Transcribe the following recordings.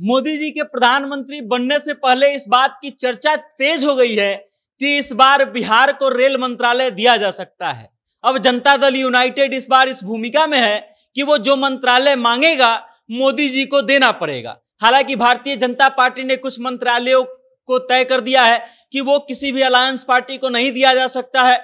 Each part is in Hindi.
मोदी जी के प्रधानमंत्री बनने से पहले इस बात की चर्चा तेज हो गई है कि इस बार बिहार को रेल मंत्रालय दिया जा सकता है अब जनता दल यूनाइटेड इस बार इस भूमिका में है कि वो जो मंत्रालय मांगेगा मोदी जी को देना पड़ेगा हालांकि भारतीय जनता पार्टी ने कुछ मंत्रालयों को तय कर दिया है कि वो किसी भी अलायंस पार्टी को नहीं दिया जा सकता है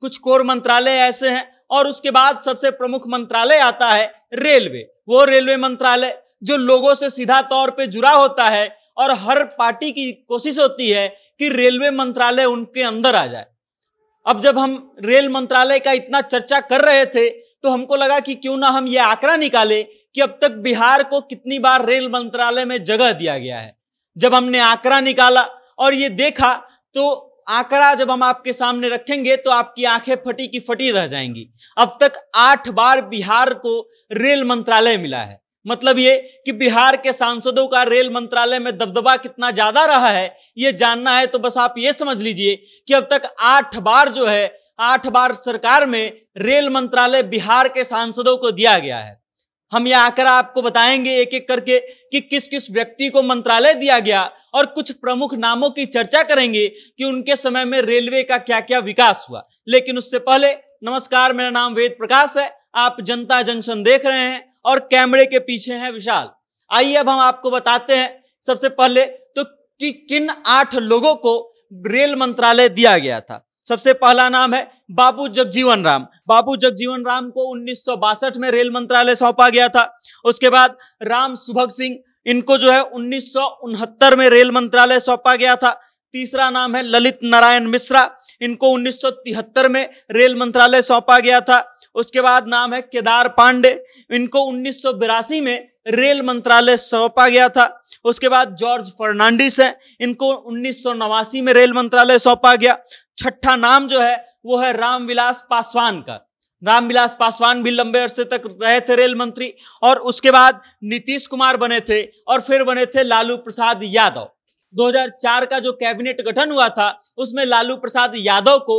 कुछ कोर मंत्रालय ऐसे हैं और उसके बाद सबसे प्रमुख मंत्रालय आता है रेलवे वो रेलवे मंत्रालय जो लोगों से सीधा तौर पे जुड़ा होता है और हर पार्टी की कोशिश होती है कि रेलवे मंत्रालय उनके अंदर आ जाए अब जब हम रेल मंत्रालय का इतना चर्चा कर रहे थे तो हमको लगा कि क्यों ना हम ये आंकड़ा निकाले कि अब तक बिहार को कितनी बार रेल मंत्रालय में जगह दिया गया है जब हमने आंकड़ा निकाला और ये देखा तो आंकड़ा जब हम आपके सामने रखेंगे तो आपकी आंखें फटी की फटी रह जाएंगी अब तक आठ बार बिहार को रेल मंत्रालय मिला है मतलब ये कि बिहार के सांसदों का रेल मंत्रालय में दबदबा कितना ज्यादा रहा है ये जानना है तो बस आप ये समझ लीजिए कि अब तक आठ बार जो है आठ बार सरकार में रेल मंत्रालय बिहार के सांसदों को दिया गया है हम ये आकर आपको बताएंगे एक एक करके कि किस किस व्यक्ति को मंत्रालय दिया गया और कुछ प्रमुख नामों की चर्चा करेंगे कि उनके समय में रेलवे का क्या क्या विकास हुआ लेकिन उससे पहले नमस्कार मेरा नाम वेद प्रकाश है आप जनता जंक्शन देख रहे हैं और कैमरे के पीछे हैं विशाल आइए अब हम आपको बताते हैं सबसे पहले तो कि किन आठ लोगों को रेल मंत्रालय दिया गया था सबसे पहला नाम है बाबू जगजीवन राम बाबू जगजीवन राम को उन्नीस में रेल मंत्रालय सौंपा गया था उसके बाद राम सुभग सिंह इनको जो है उन्नीस में रेल मंत्रालय सौंपा गया था तीसरा नाम है ललित नारायण मिश्रा इनको उन्नीस में रेल मंत्रालय सौंपा गया था उसके बाद नाम है केदार पांडे इनको उन्नीस में रेल मंत्रालय सौंपा गया था उसके बाद जॉर्ज फर्नांडिस है इनको उन्नीस में रेल मंत्रालय सौंपा गया छठा नाम जो है वो है रामविलास पासवान का रामविलास पासवान भी लंबे अरसे तक रहे थे रेल मंत्री और उसके बाद नीतीश कुमार बने थे और फिर बने थे लालू प्रसाद यादव 2004 का जो कैबिनेट गठन हुआ था उसमें लालू प्रसाद यादव को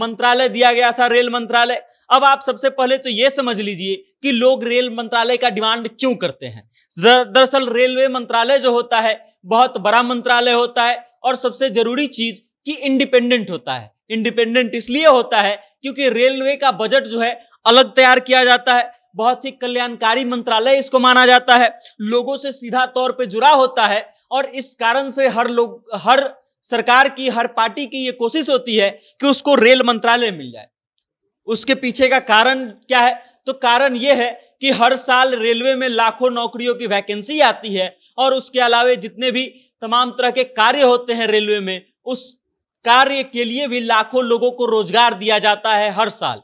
मंत्रालय दिया गया था रेल मंत्रालय अब आप सबसे पहले तो ये समझ लीजिए कि लोग रेल मंत्रालय का डिमांड क्यों करते हैं दरअसल रेलवे मंत्रालय जो होता है बहुत बड़ा मंत्रालय होता है और सबसे जरूरी चीज कि इंडिपेंडेंट होता है इंडिपेंडेंट इसलिए होता है क्योंकि रेलवे का बजट जो है अलग तैयार किया जाता है बहुत ही कल्याणकारी मंत्रालय इसको माना जाता है लोगों से सीधा तौर पर जुड़ा होता है और इस कारण से हर लोग हर सरकार की हर पार्टी की ये कोशिश होती है कि उसको रेल मंत्रालय मिल जाए उसके पीछे का कारण क्या है तो कारण ये है कि हर साल रेलवे में लाखों नौकरियों की वैकेंसी आती है और उसके अलावे जितने भी तमाम तरह के कार्य होते हैं रेलवे में उस कार्य के लिए भी लाखों लोगों को रोजगार दिया जाता है हर साल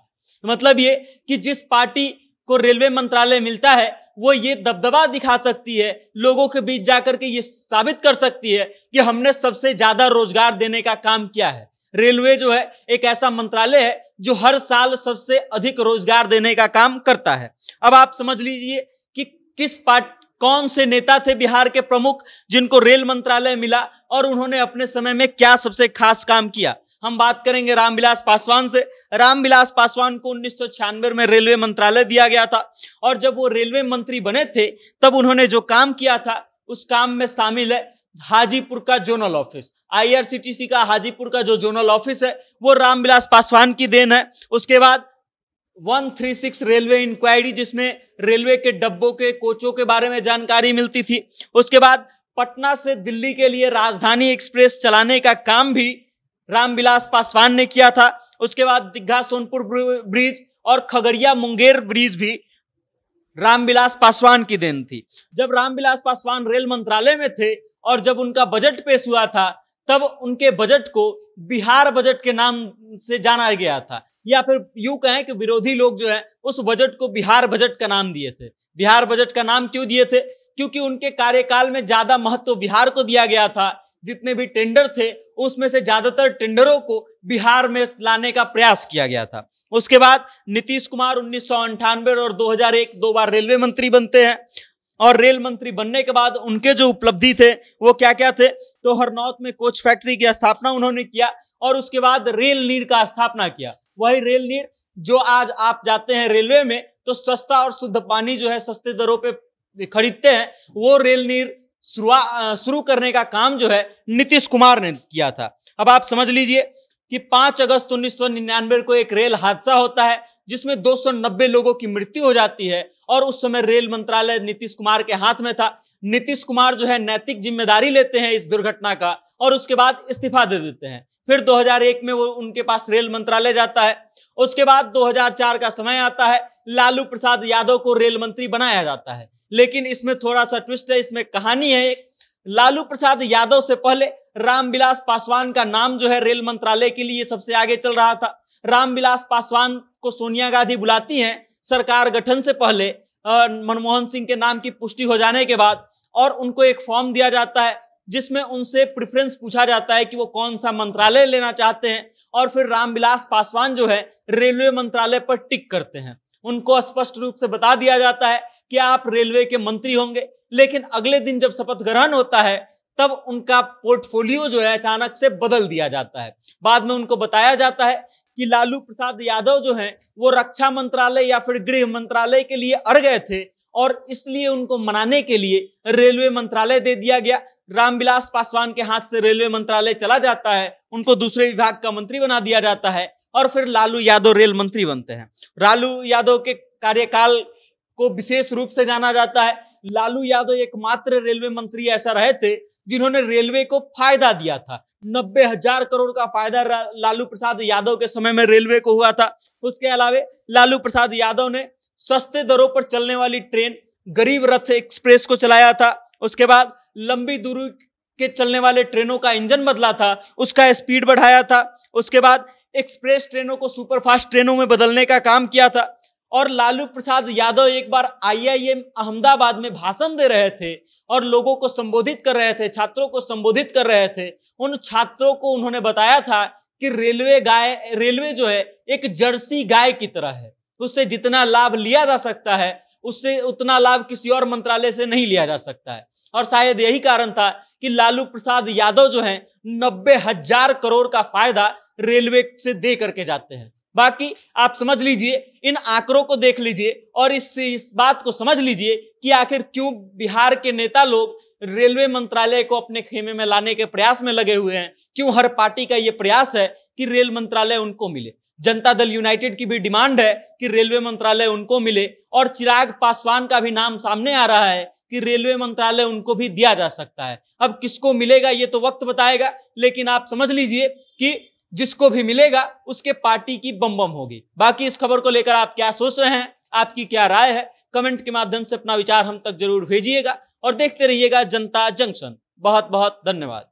मतलब ये कि जिस पार्टी को रेलवे मंत्रालय मिलता है वो ये दबदबा दिखा सकती है लोगों के बीच जाकर के ये साबित कर सकती है कि हमने सबसे ज्यादा रोजगार देने का काम किया है रेलवे जो है एक ऐसा मंत्रालय है जो हर साल सबसे अधिक रोजगार देने का काम करता है अब आप समझ लीजिए कि किस पार्ट कौन से नेता थे बिहार के प्रमुख जिनको रेल मंत्रालय मिला और उन्होंने अपने समय में क्या सबसे खास काम किया हम बात करेंगे रामविलास पासवान से रामविलास पासवान को उन्नीस में रेलवे मंत्रालय दिया गया था और जब वो रेलवे मंत्री बने थे तब उन्होंने जो काम किया था उस काम में शामिल है हाजीपुर का जोनल ऑफिस आईआरसीटीसी का हाजीपुर का जो जोनल ऑफिस है वो रामविलास पासवान की देन है उसके बाद 136 रेलवे इंक्वायरी जिसमें रेलवे के डब्बों के कोचों के बारे में जानकारी मिलती थी उसके बाद पटना से दिल्ली के लिए राजधानी एक्सप्रेस चलाने का काम भी रामविलास पासवान ने किया था उसके बाद दिग्घा सोनपुर ब्रिज और खगड़िया मुंगेर ब्रिज भी रामविलास पासवान की देन थी जब रामविलास पासवान रेल मंत्रालय में थे और जब उनका बजट पेश हुआ था तब उनके बजट को बिहार बजट के नाम से जाना गया था या फिर यूं कहें कि विरोधी लोग जो है उस बजट को बिहार बजट का नाम दिए थे बिहार बजट का नाम क्यों दिए थे क्योंकि उनके कार्यकाल में ज्यादा महत्व बिहार को दिया गया था जितने भी टेंडर थे उसमें से ज्यादातर टेंडरों को बिहार में लाने का प्रयास किया गया था उसके बाद नीतीश कुमार उन्नीस और 2001 दो बार रेलवे मंत्री बनते हैं और रेल मंत्री बनने के बाद उनके जो उपलब्धि थे वो क्या क्या थे तो हरनौत में कोच फैक्ट्री की स्थापना उन्होंने किया और उसके बाद रेल नीड का स्थापना किया वही रेल नीड जो आज आप जाते हैं रेलवे में तो सस्ता और शुद्ध पानी जो है सस्ते दरों पर खरीदते हैं वो रेल नीर शुरू करने का काम जो है नीतीश कुमार ने किया था अब आप समझ लीजिए कि 5 अगस्त उन्नीस को एक रेल हादसा होता है जिसमें 290 लोगों की मृत्यु हो जाती है और उस समय रेल मंत्रालय नीतीश कुमार के हाथ में था नीतीश कुमार जो है नैतिक जिम्मेदारी लेते हैं इस दुर्घटना का और उसके बाद इस्तीफा दे देते हैं फिर 2001 में वो उनके पास रेल मंत्रालय जाता है उसके बाद 2004 का समय आता है लालू प्रसाद यादव को रेल मंत्री बनाया जाता है लेकिन इसमें थोड़ा सा ट्विस्ट है इसमें कहानी है लालू प्रसाद यादव से पहले रामविलास पासवान का नाम जो है रेल मंत्रालय के लिए सबसे आगे चल रहा था रामविलास पासवान को सोनिया गांधी बुलाती हैं सरकार गठन से पहले मनमोहन सिंह के नाम की पुष्टि हो जाने के बाद और उनको एक फॉर्म दिया जाता है जिसमें उनसे प्रिफ्रेंस पूछा जाता है कि वो कौन सा मंत्रालय लेना चाहते हैं और फिर रामविलास पासवान जो है रेलवे मंत्रालय पर टिक करते हैं उनको स्पष्ट रूप से बता दिया जाता है कि आप रेलवे के मंत्री होंगे लेकिन अगले दिन जब शपथ ग्रहण होता है तब उनका पोर्टफोलियो जो है अचानक से बदल दिया जाता है बाद में उनको बताया जाता है कि लालू प्रसाद यादव जो हैं वो रक्षा मंत्रालय या फिर गृह मंत्रालय के लिए अड़ गए थे और इसलिए उनको मनाने के लिए रेलवे मंत्रालय दे दिया गया रामविलास पासवान के हाथ से रेलवे मंत्रालय चला जाता है उनको दूसरे विभाग का मंत्री बना दिया जाता है और फिर लालू यादव रेल मंत्री बनते हैं लालू यादव के कार्यकाल को विशेष रूप से जाना जाता है लालू यादव एकमात्र रेलवे मंत्री ऐसा रहे थे जिन्होंने रेलवे को फायदा दिया था नब्बे हजार करोड़ का फायदा लालू प्रसाद यादव के समय में रेलवे को हुआ था उसके अलावे लालू प्रसाद यादव ने सस्ते दरों पर चलने वाली ट्रेन गरीब रथ एक्सप्रेस को चलाया था उसके बाद लंबी दूरी के चलने वाले ट्रेनों का इंजन बदला था उसका स्पीड बढ़ाया था उसके बाद एक्सप्रेस ट्रेनों को सुपरफास्ट ट्रेनों में बदलने का काम किया था और लालू प्रसाद यादव एक बार आईआईएम अहमदाबाद में भाषण दे रहे थे और लोगों को संबोधित कर रहे थे छात्रों को संबोधित कर रहे थे उन छात्रों को उन्होंने बताया था कि रेलवे गाय रेलवे जो है एक जर्सी गाय की तरह है उससे जितना लाभ लिया जा सकता है उससे उतना लाभ किसी और मंत्रालय से नहीं लिया जा सकता है और शायद यही कारण था कि लालू प्रसाद यादव जो है नब्बे हजार करोड़ का फायदा रेलवे से दे करके जाते हैं बाकी आप समझ लीजिए इन आंकड़ों को देख लीजिए और इस इस बात को समझ लीजिए कि आखिर क्यों बिहार के नेता लोग रेलवे मंत्रालय को अपने खेमे में लाने के प्रयास में लगे हुए हैं क्यों हर पार्टी का ये प्रयास है कि रेल मंत्रालय उनको मिले जनता दल यूनाइटेड की भी डिमांड है कि रेलवे मंत्रालय उनको मिले और चिराग पासवान का भी नाम सामने आ रहा है कि रेलवे मंत्रालय उनको भी दिया जा सकता है अब किसको मिलेगा ये तो वक्त बताएगा लेकिन आप समझ लीजिए कि जिसको भी मिलेगा उसके पार्टी की बम बम होगी बाकी इस खबर को लेकर आप क्या सोच रहे हैं आपकी क्या राय है कमेंट के माध्यम से अपना विचार हम तक जरूर भेजिएगा और देखते रहिएगा जनता जंक्शन बहुत बहुत धन्यवाद